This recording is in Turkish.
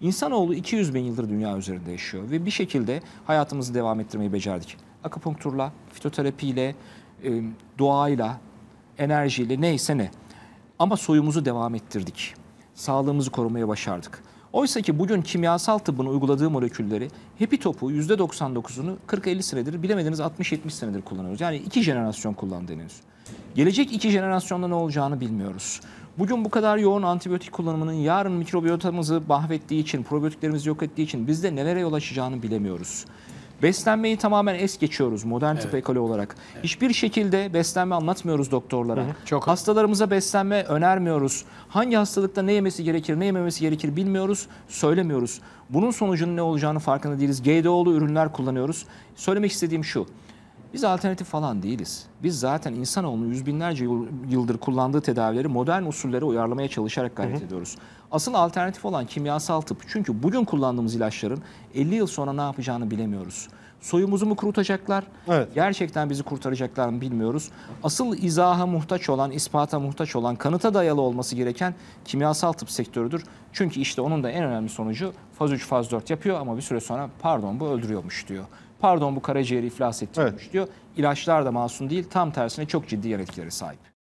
İnsanoğlu 200 bin yıldır dünya üzerinde yaşıyor ve bir şekilde hayatımızı devam ettirmeyi becerdik. Akupunkturla, fitoterapiyle, e, doğayla, enerjiyle neyse ne. Ama soyumuzu devam ettirdik. Sağlığımızı korumaya başardık. Oysa ki bugün kimyasal tıbbın uyguladığı molekülleri hepi topu %99'unu 40-50 senedir bilemediniz 60-70 senedir kullanıyoruz. Yani iki jenerasyon kullandığınız. Gelecek iki jenerasyonda ne olacağını bilmiyoruz. Bugün bu kadar yoğun antibiyotik kullanımının yarın mikrobiyotamızı mahvettiği için, probiyotiklerimizi yok ettiği için bizde de nelere yol açacağını bilemiyoruz. Beslenmeyi tamamen es geçiyoruz modern evet. tıp ekoli olarak. Evet. Hiçbir şekilde beslenme anlatmıyoruz doktorlara. Hı hı, çok. Hastalarımıza beslenme önermiyoruz. Hangi hastalıkta ne yemesi gerekir, ne yememesi gerekir bilmiyoruz, söylemiyoruz. Bunun sonucunun ne olacağını farkında değiliz. GDO'lu ürünler kullanıyoruz. Söylemek istediğim şu. Biz alternatif falan değiliz. Biz zaten insanoğlunun yüz binlerce yıldır kullandığı tedavileri modern usullere uyarlamaya çalışarak gayret hı hı. ediyoruz. Asıl alternatif olan kimyasal tıp. Çünkü bugün kullandığımız ilaçların 50 yıl sonra ne yapacağını bilemiyoruz. Soyumuzu mu kurutacaklar? Evet. Gerçekten bizi kurtaracaklar mı bilmiyoruz. Asıl izaha muhtaç olan, ispata muhtaç olan, kanıta dayalı olması gereken kimyasal tıp sektörüdür. Çünkü işte onun da en önemli sonucu faz 3, faz 4 yapıyor ama bir süre sonra pardon bu öldürüyormuş diyor. Pardon bu karaciğeri iflas ettirmiş evet. diyor. İlaçlar da masum değil. Tam tersine çok ciddi yan etkileri sahip.